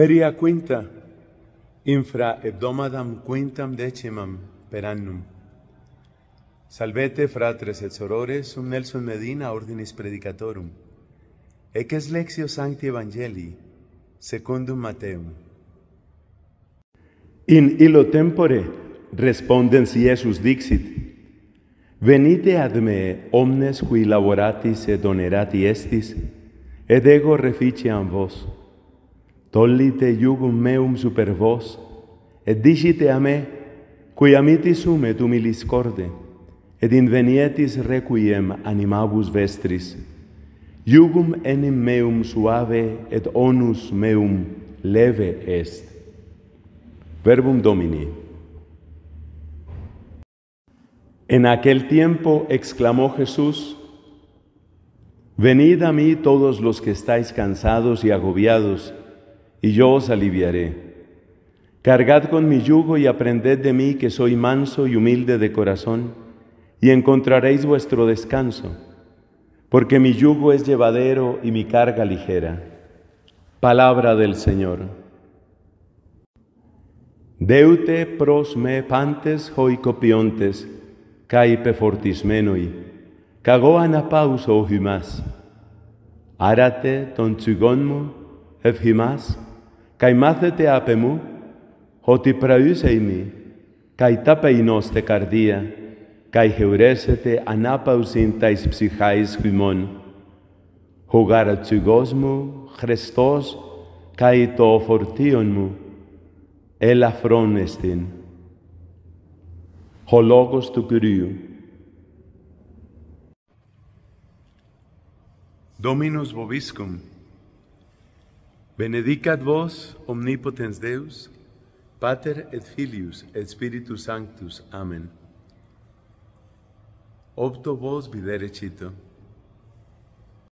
Feria quinta, infra hebdomadam quintam decimam per annum. Salvete fratres et sorores, sum Nelson Medina ordinis predicatorum. Eques lexio sancti evangelii, secundum Mateum. In illo tempore respondens Iesus dixit, Venite ad me omnes qui laboratis et onerati estis, ed ego reficiam vos. Tollite jugum meum super vos, et dicite a me, cui amiti sume tu milis et invenietis requiem animabus vestris, jugum enim meum suave et onus meum leve est. Verbum Domini. En aquel tiempo exclamó Jesús, Venid a mí todos los que estáis cansados y agobiados, y yo os aliviaré. Cargad con mi yugo y aprended de mí que soy manso y humilde de corazón, y encontraréis vuestro descanso, porque mi yugo es llevadero y mi carga ligera. Palabra del Señor. Deute pros me pantes hoicopiontes, caipe fortismenoi, anapauso o himas. Arate ton ef jimas, Καί μάθετε άπε μου ότι πραούσα ημί, καί ταπεινώστε καρδία, καί χεουρέσετε ανάπαυσιν ψυχά εις χυμών. Ο γαρατσουγός μου, Χριστός, καί το φορτίον μου, ελαφρών εστίν. Ο λόγος του Κυρίου. Dominus vobiscum. Benedicat vos omnipotens Deus, Pater et Filius et Spiritus Sanctus. Amen. Opto vos videre cito.